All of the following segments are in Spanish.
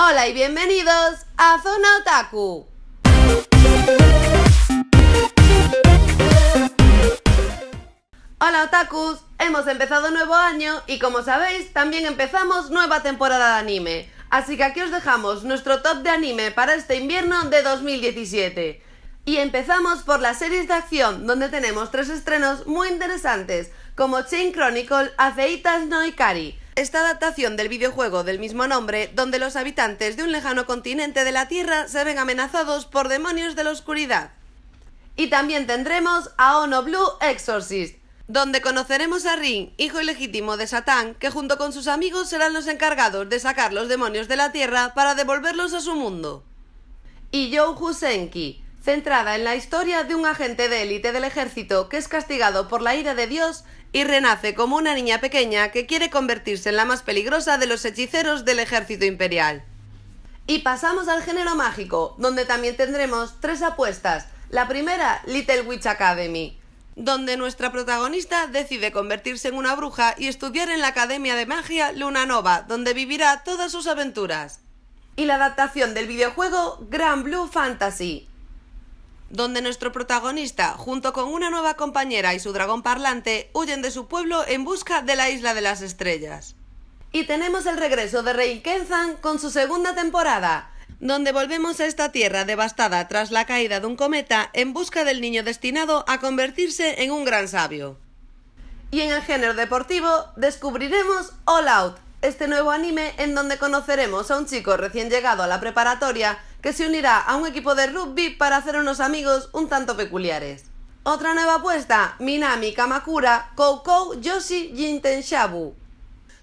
Hola y bienvenidos a Zona Otaku. Hola otakus, hemos empezado nuevo año y como sabéis también empezamos nueva temporada de anime, así que aquí os dejamos nuestro top de anime para este invierno de 2017. Y empezamos por las series de acción, donde tenemos tres estrenos muy interesantes, como Chain Chronicle, Aceitas no Ikari, esta adaptación del videojuego del mismo nombre, donde los habitantes de un lejano continente de la Tierra se ven amenazados por demonios de la oscuridad. Y también tendremos a Ono Blue Exorcist, donde conoceremos a Rin, hijo ilegítimo de Satán, que junto con sus amigos serán los encargados de sacar los demonios de la Tierra para devolverlos a su mundo. Y Joe Husenki, centrada en la historia de un agente de élite del ejército que es castigado por la ira de Dios y renace como una niña pequeña que quiere convertirse en la más peligrosa de los hechiceros del ejército imperial. Y pasamos al género mágico, donde también tendremos tres apuestas. La primera, Little Witch Academy, donde nuestra protagonista decide convertirse en una bruja y estudiar en la Academia de Magia Luna Nova, donde vivirá todas sus aventuras. Y la adaptación del videojuego Grand Blue Fantasy, donde nuestro protagonista, junto con una nueva compañera y su dragón parlante, huyen de su pueblo en busca de la Isla de las Estrellas. Y tenemos el regreso de Rey Kenzan con su segunda temporada, donde volvemos a esta tierra devastada tras la caída de un cometa en busca del niño destinado a convertirse en un gran sabio. Y en el género deportivo descubriremos All Out, este nuevo anime en donde conoceremos a un chico recién llegado a la preparatoria que se unirá a un equipo de rugby para hacer unos amigos un tanto peculiares. Otra nueva apuesta, Minami Kamakura Koukou Yoshi Jintenshabu,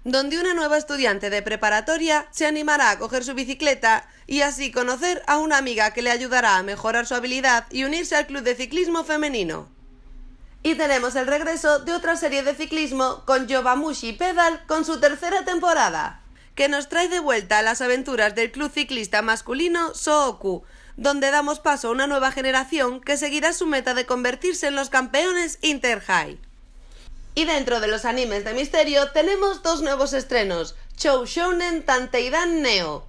donde una nueva estudiante de preparatoria se animará a coger su bicicleta y así conocer a una amiga que le ayudará a mejorar su habilidad y unirse al club de ciclismo femenino. Y tenemos el regreso de otra serie de ciclismo con Yobamushi Pedal con su tercera temporada que nos trae de vuelta a las aventuras del club ciclista masculino Sooku, donde damos paso a una nueva generación que seguirá su meta de convertirse en los campeones High. Y dentro de los animes de misterio tenemos dos nuevos estrenos, Chou Shounen Tanteidan Neo,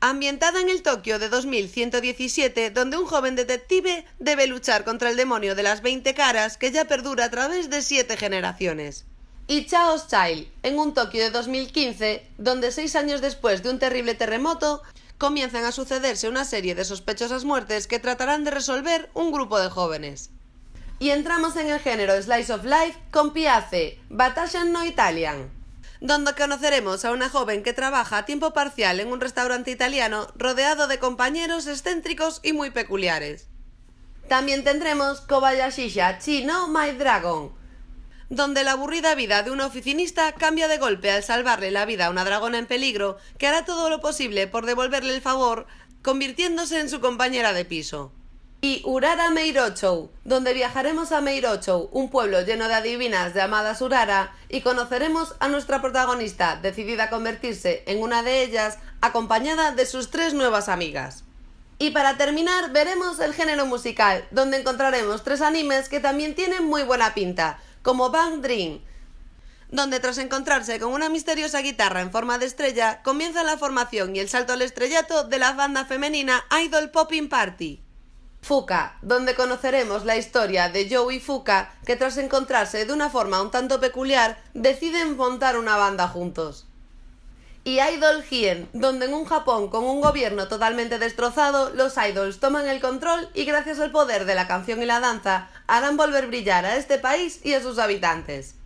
ambientada en el Tokio de 2117, donde un joven detective debe luchar contra el demonio de las 20 caras que ya perdura a través de siete generaciones y Chaos Child, en un Tokio de 2015, donde seis años después de un terrible terremoto, comienzan a sucederse una serie de sospechosas muertes que tratarán de resolver un grupo de jóvenes. Y entramos en el género Slice of Life con Piace, Batayan no Italian, donde conoceremos a una joven que trabaja a tiempo parcial en un restaurante italiano rodeado de compañeros excéntricos y muy peculiares. También tendremos Kobayashi Chino My Dragon, donde la aburrida vida de un oficinista cambia de golpe al salvarle la vida a una dragona en peligro que hará todo lo posible por devolverle el favor, convirtiéndose en su compañera de piso. Y Urara Meirocho, donde viajaremos a Meirocho, un pueblo lleno de adivinas llamadas Urara, y conoceremos a nuestra protagonista, decidida a convertirse en una de ellas, acompañada de sus tres nuevas amigas. Y para terminar, veremos el género musical, donde encontraremos tres animes que también tienen muy buena pinta, como Bang Dream, donde tras encontrarse con una misteriosa guitarra en forma de estrella, comienza la formación y el salto al estrellato de la banda femenina Idol Popping Party. Fuca, donde conoceremos la historia de Joe y Fuka, que tras encontrarse de una forma un tanto peculiar, deciden montar una banda juntos y Idol Hien, donde en un Japón con un gobierno totalmente destrozado, los idols toman el control y gracias al poder de la canción y la danza harán volver brillar a este país y a sus habitantes.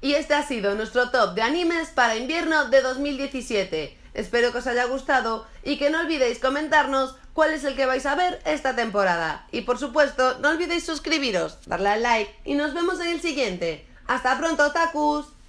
Y este ha sido nuestro top de animes para invierno de 2017. Espero que os haya gustado y que no olvidéis comentarnos cuál es el que vais a ver esta temporada. Y por supuesto, no olvidéis suscribiros, darle al like y nos vemos en el siguiente. Hasta pronto, Takus.